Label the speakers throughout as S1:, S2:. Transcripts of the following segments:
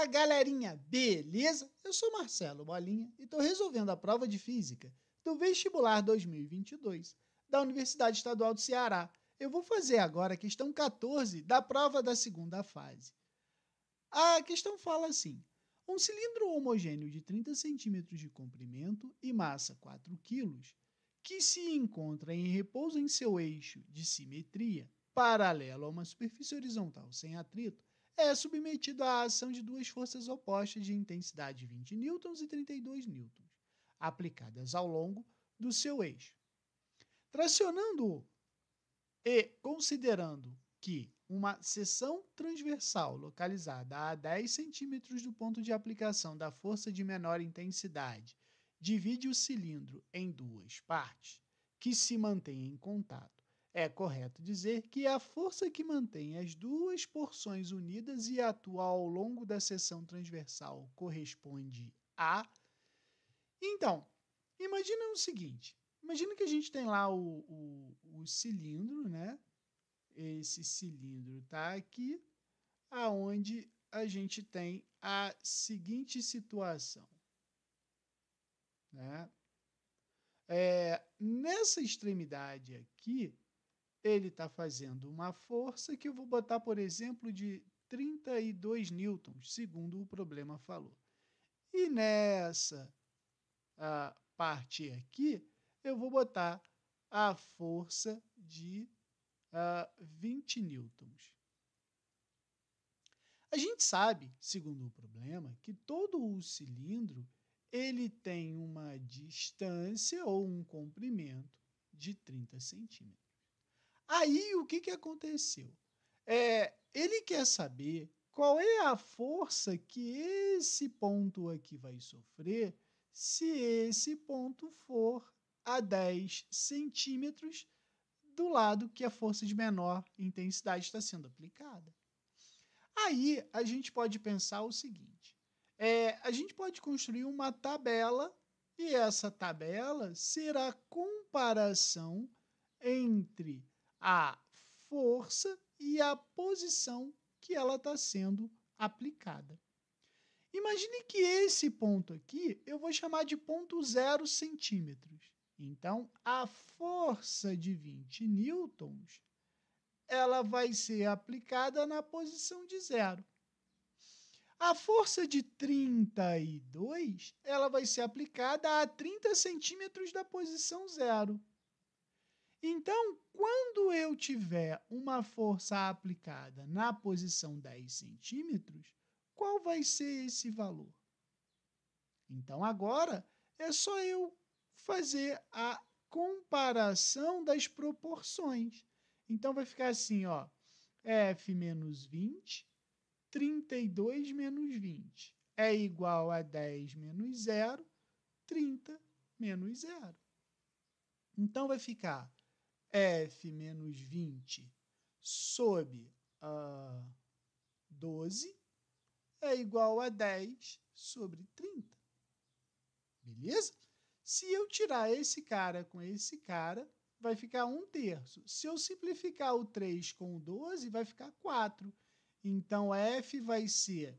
S1: Fala galerinha, beleza? Eu sou Marcelo Bolinha e estou resolvendo a prova de física do vestibular 2022 da Universidade Estadual do Ceará. Eu vou fazer agora a questão 14 da prova da segunda fase. A questão fala assim: um cilindro homogêneo de 30 centímetros de comprimento e massa 4 quilos, que se encontra em repouso em seu eixo de simetria paralelo a uma superfície horizontal sem atrito, é submetido à ação de duas forças opostas de intensidade 20 N e 32 N, aplicadas ao longo do seu eixo. Tracionando e considerando que uma seção transversal localizada a 10 centímetros do ponto de aplicação da força de menor intensidade divide o cilindro em duas partes que se mantêm em contato é correto dizer que é a força que mantém as duas porções unidas e atua ao longo da seção transversal corresponde a. Então, imagina o seguinte: imagina que a gente tem lá o, o, o cilindro, né? Esse cilindro está aqui, aonde a gente tem a seguinte situação. Né? É, nessa extremidade aqui, ele está fazendo uma força que eu vou botar, por exemplo, de 32 newtons, segundo o problema falou. E nessa parte aqui, eu vou botar a força de uh, 20 newtons. A gente sabe, segundo o problema, que todo o cilindro ele tem uma distância ou um comprimento de 30 centímetros. Aí o que, que aconteceu? É, ele quer saber qual é a força que esse ponto aqui vai sofrer se esse ponto for a 10 centímetros do lado que a força de menor intensidade está sendo aplicada. Aí a gente pode pensar o seguinte: é, a gente pode construir uma tabela e essa tabela será a comparação entre a força e a posição que ela está sendo aplicada. Imagine que esse ponto aqui eu vou chamar de ponto zero centímetros. Então, a força de 20 newtons ela vai ser aplicada na posição de zero. A força de 32 ela vai ser aplicada a 30 centímetros da posição zero. Então, quando eu tiver uma força aplicada na posição 10 centímetros, qual vai ser esse valor? Então, agora é só eu fazer a comparação das proporções. Então, vai ficar assim, ó, F menos 20, 32 menos 20 é igual a 10 menos 0, 30 menos 0. Então, vai ficar f menos 20 sob uh, 12 é igual a 10 sobre 30. Beleza? Se eu tirar esse cara com esse cara, vai ficar 1 terço. Se eu simplificar o 3 com o 12, vai ficar 4. Então, f vai ser uh,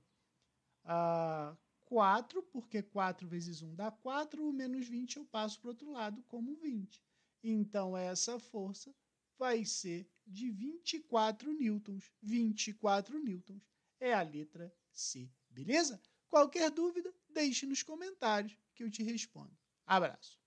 S1: ah, 4, porque 4 vezes 1 dá 4, o menos 20 eu passo para o outro lado como 20. Então, essa força vai ser de 24 newtons. 24 newtons é a letra C, beleza? Qualquer dúvida, deixe nos comentários que eu te respondo. Abraço.